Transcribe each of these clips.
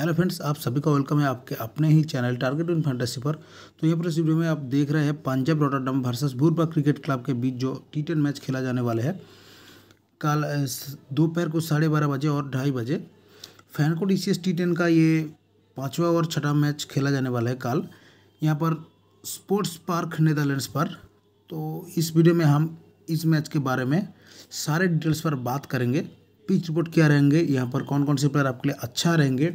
hello friends आप सभी का वेलकम है आपके अपने ही चैनल टारगेट इन फैंटेसी पर तो यहाँ पर इस वीडियो में आप देख रहे हैं Punjab Rotterdam versus Voorburg cricket club के बीच जो टी टेन मैच खेला जाने वाला है कल दोपहर को साढ़े बारह बजे और ढाई बजे फैनकोट ई टी टेन का ये पाँचवा और छठा मैच खेला जाने वाला है कल यहाँ पर स्पोर्ट्स पार्क नेदरलैंड्स पर तो इस वीडियो में हम इस मैच के बारे में सारे डिटेल्स पर बात करेंगे पिच रिपोर्ट क्या रहेंगे यहाँ पर कौन कौन से प्लेयर आपके लिए अच्छा रहेंगे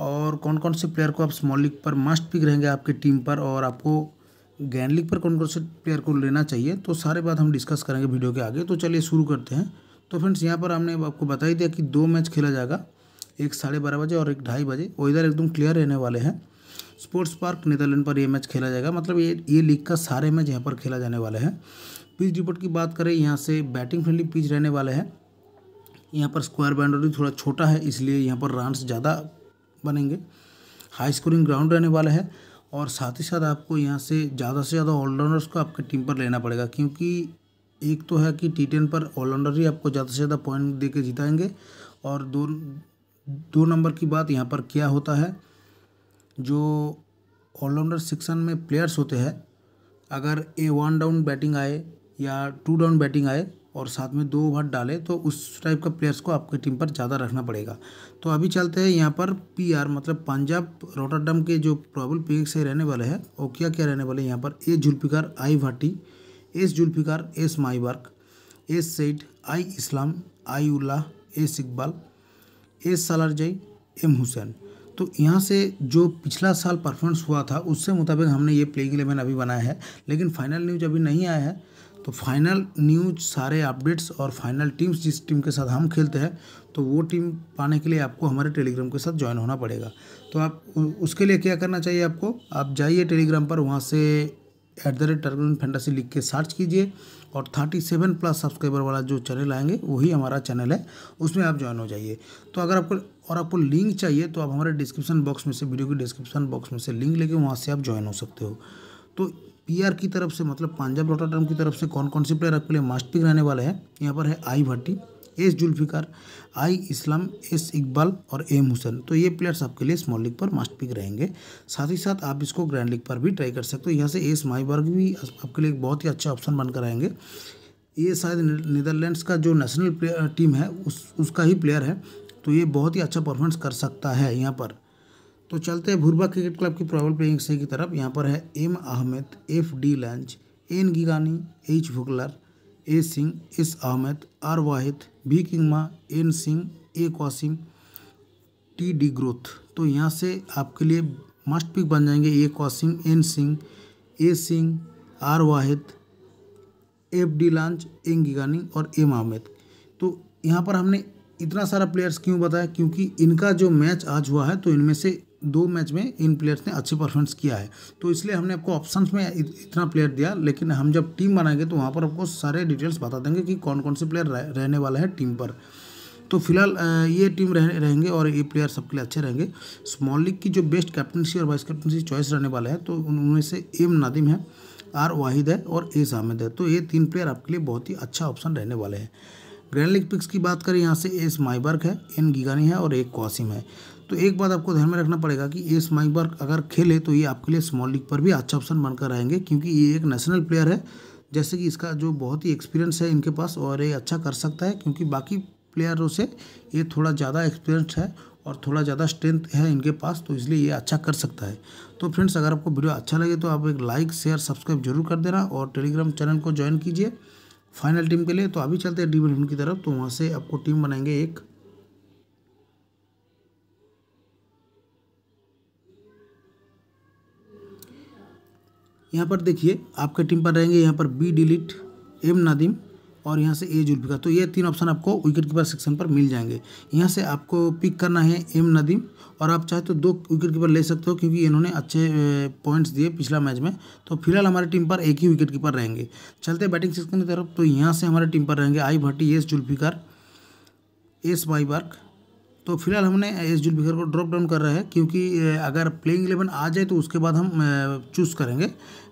और कौन कौन से प्लेयर को आप स्मॉल लीग पर मस्ट पिक रहेंगे आपकी टीम पर और आपको ग्रैंड लीग पर कौन कौन से प्लेयर को लेना चाहिए तो सारे बात हम डिस्कस करेंगे वीडियो के आगे तो चलिए शुरू करते हैं तो फ्रेंड्स यहाँ पर हमने आपको बता ही दिया कि दो मैच खेला जाएगा एक साढ़े बारह बजे और एक ढाई बजे वेदर एकदम क्लियर रहने वाले हैं स्पोर्ट्स पार्क नीदरलैंड पर ये मैच खेला जाएगा मतलब ये ये लीग का सारे मैच यहाँ पर खेला जाने वाले हैं पिच रिपोर्ट की बात करें यहाँ से बैटिंग फ्रेंडली पिच रहने वाले हैं यहाँ पर स्क्वायर बाउंड्री थोड़ा छोटा है इसलिए यहाँ पर रनस ज़्यादा बनेंगे हाई स्कोरिंग ग्राउंड रहने वाला है और साथ ही साथ आपको यहाँ से ज़्यादा से ज़्यादा ऑलराउंडर्स को आपके टीम पर लेना पड़ेगा क्योंकि एक तो है कि टी टेन पर ऑलराउंडर ही आपको ज़्यादा से ज़्यादा पॉइंट दे के जिताएंगे और दो दो नंबर की बात यहाँ पर क्या होता है जो ऑलराउंडर सेक्शन में प्लेयर्स होते हैं अगर ए वन डाउन बैटिंग आए या टू डाउन बैटिंग आए और साथ में दो ओवर डाले तो उस टाइप का प्लेयर्स को आपकी टीम पर ज़्यादा रखना पड़ेगा तो अभी चलते हैं यहाँ पर पीआर मतलब पंजाब रोटाडम के जो प्रॉबल पी से रहने वाले हैं वो क्या क्या रहने वाले हैं यहाँ पर A Zulfiqar I Bhatti S Zulfiqar S Myburgh S Seth I Islam I Ullah S Iqbal S Zai M Hussain तो यहाँ से जो पिछला साल परफॉर्मेंस हुआ था उससे मुताबिक हमने ये प्लेइंग इलेवन अभी बनाया है लेकिन फाइनल न्यूज अभी नहीं आया है तो फाइनल न्यूज सारे अपडेट्स और फाइनल टीम्स जिस टीम के साथ हम खेलते हैं तो वो टीम पाने के लिए आपको हमारे टेलीग्राम के साथ ज्वाइन होना पड़ेगा तो आप उसके लिए क्या करना चाहिए आपको आप जाइए टेलीग्राम पर वहाँ से at the rate target fantasy लिख के सर्च कीजिए और थर्टी सेवन प्लस सब्सक्राइबर वाला जो चैनल आएंगे वही हमारा चैनल है उसमें आप ज्वाइन हो जाइए तो अगर आपको और आपको लिंक चाहिए तो आप हमारे डिस्क्रिप्शन बॉक्स में से वीडियो के डिस्क्रिप्शन बॉक्स में से लिंक लेके वहाँ से आप ज्वाइन हो सकते हो तो पीआर की तरफ से मतलब पंजाब रोटाटर्म की तरफ से कौन कौन से प्लेयर आपके लिए मास्ट पिक रहने वाले हैं यहाँ पर है I Bhatti S Zulfiqar I Islam S Iqbal और एम हुसैन तो ये प्लेयर्स आपके लिए स्मॉल लीग पर मास्ट पिक रहेंगे साथ ही साथ आप इसको ग्रैंड लीग पर भी ट्राई कर सकते हो यहाँ से एस माईबर्ग भी आपके लिए एक बहुत ही अच्छा ऑप्शन बनकर आएंगे ये शायद नीदरलैंड्स का जो नेशनल टीम है उस उसका ही प्लेयर है तो ये बहुत ही अच्छा परफॉर्मेंस कर सकता है यहाँ पर तो चलते हैं भूरबा क्रिकेट क्लब की प्रॉबल प्लेइंग से की तरफ यहाँ पर है M Ahmed F de Lange N गिगानी एच भुगलर A Singh S Ahmed R Wahid B Kingma N Singh A Qasim T de Grooth तो यहाँ से आपके लिए मस्ट पिक बन जाएंगे A Qasim N Singh A Singh R Wahid F de Lange N गिगानी और एम अहमद तो यहाँ पर हमने इतना सारा प्लेयर्स क्यों बताया क्योंकि इनका जो मैच आज हुआ है तो इनमें से दो मैच में इन प्लेयर्स ने अच्छी परफॉर्मेंस किया है तो इसलिए हमने आपको ऑप्शन में इतना प्लेयर दिया लेकिन हम जब टीम बनाएंगे तो वहाँ पर आपको सारे डिटेल्स बता देंगे कि कौन कौन से प्लेयर रहने वाला है टीम पर तो फिलहाल ये टीम रह, रहेंगे और ये प्लेयर सबके लिए अच्छे रहेंगे स्मॉल लीग की जो बेस्ट कैप्टनसी और वाइस कैप्टनसी चॉइस रहने वाला है तो उनमें से एम नादिम है आर वाहिद है और ए हामिद है तो ये तीन प्लेयर आपके लिए बहुत ही अच्छा ऑप्शन रहने वाले हैं ग्रैंड लिग पिक्स की बात करें यहाँ से एस माइबर्ग है एन गिगानी है और एक कॉसिम है तो एक बात आपको ध्यान में रखना पड़ेगा कि एस माइबर्ग अगर खेले तो ये आपके लिए स्मॉल लीग पर भी अच्छा ऑप्शन बनकर आएंगे क्योंकि ये एक नेशनल प्लेयर है जैसे कि इसका जो बहुत ही एक्सपीरियंस है इनके पास और ये अच्छा कर सकता है क्योंकि बाकी प्लेयरों से ये थोड़ा ज़्यादा एक्सपीरियंस है और थोड़ा ज़्यादा स्ट्रेंथ है इनके पास तो इसलिए ये अच्छा कर सकता है तो फ्रेंड्स अगर आपको वीडियो अच्छा लगे तो आप एक लाइक शेयर सब्सक्राइब जरूर कर देना और टेलीग्राम चैनल को ज्वाइन कीजिए फाइनल टीम के लिए तो अभी चलते हैं डी की तरफ तो वहाँ से आपको टीम बनाएंगे एक यहाँ पर देखिए आपके टीम पर रहेंगे यहाँ पर बी डिलीट एम नादिम और यहाँ से ए जुल्फिका तो ये तीन ऑप्शन आपको विकेट कीपर सेक्शन पर मिल जाएंगे यहाँ से आपको पिक करना है एम नदीम और आप चाहे तो दो विकेट कीपर ले सकते हो क्योंकि इन्होंने अच्छे पॉइंट्स दिए पिछला मैच में तो फिलहाल हमारी टीम पर एक ही विकेट कीपर रहेंगे चलते बैटिंग सेक्शन की तरफ तो यहाँ से हमारे टीम पर रहेंगे I Bhatti S Zulfiqar S बाईबर्ग तो फिलहाल हमने एस जुल्फिकर को ड्रॉप डाउन कर रहा है क्योंकि अगर प्लेइंग इलेवन आ जाए तो उसके बाद हम चूज़ करेंगे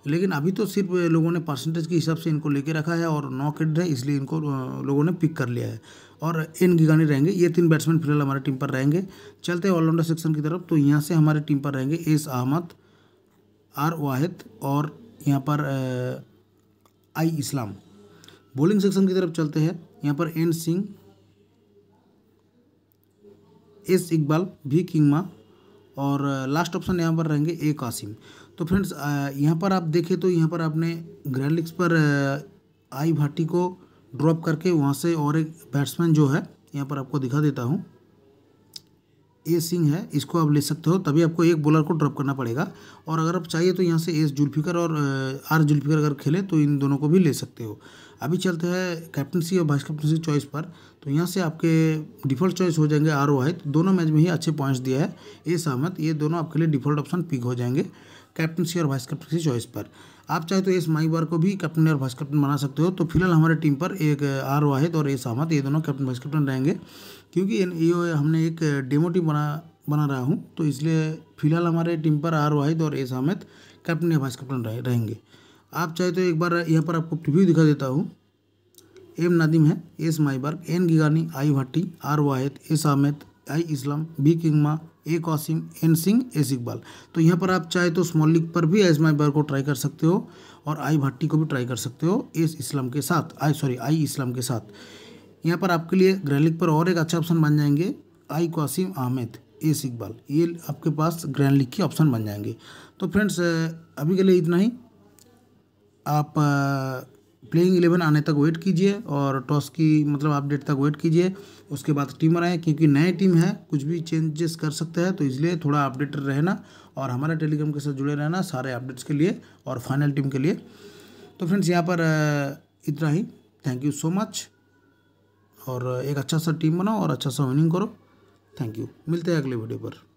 लेकिन अभी तो सिर्फ लोगों ने परसेंटेज के हिसाब से इनको लेके रखा है और नौ किड है इसलिए इनको लोगों ने पिक कर लिया है और एन गिगानी रहेंगे ये तीन बैट्समैन फिलहाल हमारे टीम पर रहेंगे चलते हैं ऑलराउंडर सेक्शन की तरफ तो यहाँ से हमारे टीम पर रहेंगे एस अहमद आर वाहिद और यहाँ पर आई इस्लाम बॉलिंग सेक्शन की तरफ चलते हैं यहाँ पर एन सिंह एस इकबाल भी किंगमा और लास्ट ऑप्शन यहाँ पर रहेंगे ए कासिम तो फ्रेंड्स यहाँ पर आप देखें तो यहाँ पर आपने ग्रैंड पर आई भाटी को ड्रॉप करके वहाँ से और एक बैट्समैन जो है यहाँ पर आपको दिखा देता हूँ ए सिंह है इसको आप ले सकते हो तभी आपको एक बॉलर को ड्रॉप करना पड़ेगा और अगर आप चाहिए तो यहाँ से एस जुल्फिकर और आर जुल्फिकर अगर खेले तो इन दोनों को भी ले सकते हो अभी चलते हैं कैप्टनसी और वाइस कैप्टनसी चॉइस पर तो यहाँ से आपके डिफ़ॉल्ट चॉइस हो जाएंगे आर ओ तो दोनों मैच में ही अच्छे पॉइंट्स दिया है ए सहमत ये दोनों आपके लिए डिफ़ॉल्ट ऑप्शन पिक हो जाएंगे कैप्टनसी और वाइस कैप्टन चॉइस पर आप चाहे तो एस माई को भी कैप्टन और वाइस कैप्टन बना सकते हो तो फिलहाल हमारे टीम पर एक आर वाहिद और एस अहमद ये दोनों कैप्टन वाइस कैप्टन रहेंगे क्योंकि ये हमने एक डेमो टीम बना बना रहा हूँ तो इसलिए फिलहाल हमारे टीम पर आर वाहिद और एस अहमद कैप्टन या वाइस कैप्टन रहे, रहेंगे आप चाहे तो एक बार यहाँ पर आपको प्रिव्यू दिखा देता हूँ एम नदीम है एस माई एन गिगानी I Bhatti R Wahid S Ahmed I Islam B Kingma A Qasim N Singh S Iqbal तो यहाँ पर आप चाहे तो स्मॉल लीग पर भी माई बार को ट्राई कर सकते हो और आई भट्टी को भी ट्राई कर सकते हो एस इस्लाम के साथ आई सॉरी आई इस्लाम के साथ यहाँ पर आपके लिए ग्रह लीग पर और एक अच्छा ऑप्शन बन जाएंगे आई कौसिम आहमेद ए इकबाल ये आपके पास ग्रैंड लीग के ऑप्शन बन जाएंगे तो फ्रेंड्स अभी के लिए इतना ही आप प्लेइंग इलेवन आने तक वेट कीजिए और टॉस की मतलब अपडेट तक वेट कीजिए उसके बाद टीमर आए क्योंकि नए टीम है कुछ भी चेंजेस कर सकते हैं तो इसलिए थोड़ा अपडेटेड रहना और हमारे टेलीग्राम के साथ जुड़े रहना सारे अपडेट्स के लिए और फाइनल टीम के लिए तो फ्रेंड्स यहाँ पर इतना ही थैंक यू सो मच और एक अच्छा सा टीम बनाओ और अच्छा सा विनिंग करो थैंक यू मिलते हैं अगले वीडियो पर